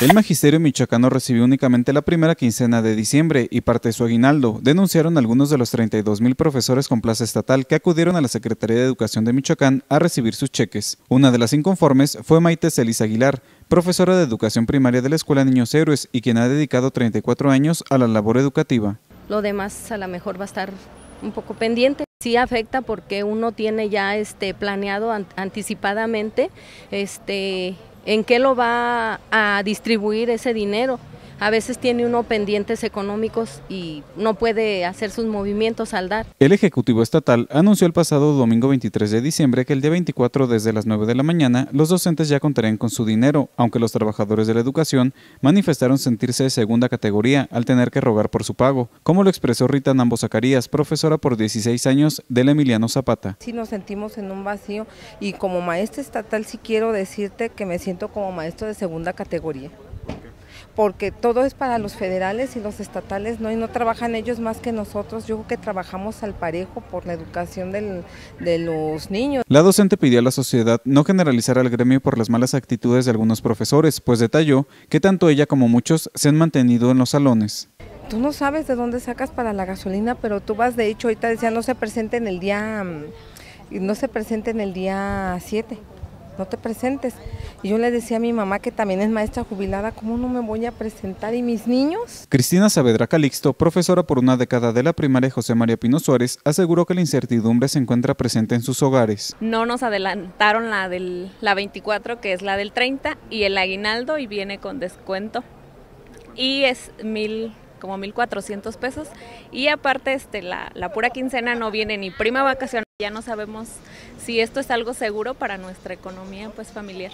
El magisterio michoacano recibió únicamente la primera quincena de diciembre y parte de su aguinaldo, denunciaron algunos de los 32 mil profesores con plaza estatal que acudieron a la Secretaría de Educación de Michoacán a recibir sus cheques. Una de las inconformes fue Maite Celis Aguilar, profesora de educación primaria de la Escuela Niños Héroes y quien ha dedicado 34 años a la labor educativa. Lo demás a lo mejor va a estar un poco pendiente. Sí afecta porque uno tiene ya este planeado anticipadamente este en qué lo va a distribuir ese dinero a veces tiene uno pendientes económicos y no puede hacer sus movimientos al dar. El Ejecutivo Estatal anunció el pasado domingo 23 de diciembre que el día 24 desde las 9 de la mañana los docentes ya contarían con su dinero, aunque los trabajadores de la educación manifestaron sentirse de segunda categoría al tener que rogar por su pago, como lo expresó Rita Nambo Zacarías, profesora por 16 años del Emiliano Zapata. Sí nos sentimos en un vacío y como maestra estatal sí quiero decirte que me siento como maestro de segunda categoría porque todo es para los federales y los estatales, ¿no? Y no trabajan ellos más que nosotros. Yo creo que trabajamos al parejo por la educación del, de los niños. La docente pidió a la sociedad no generalizar al gremio por las malas actitudes de algunos profesores, pues detalló que tanto ella como muchos se han mantenido en los salones tú no sabes de dónde sacas para la gasolina, pero tú vas, de hecho, ahorita decía, no se presente en el día, mm, no se presente en el día 7 no te presentes. Y yo le decía a mi mamá, que también es maestra jubilada, ¿cómo no me voy a presentar? ¿Y mis niños? Cristina Saavedra Calixto, profesora por una década de la primaria José María Pino Suárez, aseguró que la incertidumbre se encuentra presente en sus hogares. No nos adelantaron la del la 24, que es la del 30, y el aguinaldo, y viene con descuento. Y es mil como 1.400 pesos y aparte este la, la pura quincena no viene ni prima vacacional ya no sabemos si esto es algo seguro para nuestra economía pues, familiar.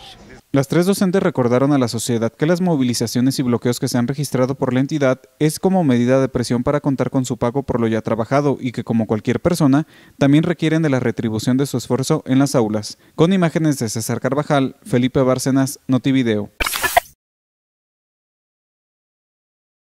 Las tres docentes recordaron a la sociedad que las movilizaciones y bloqueos que se han registrado por la entidad es como medida de presión para contar con su pago por lo ya trabajado y que como cualquier persona también requieren de la retribución de su esfuerzo en las aulas. Con imágenes de César Carvajal, Felipe Bárcenas, Notivideo.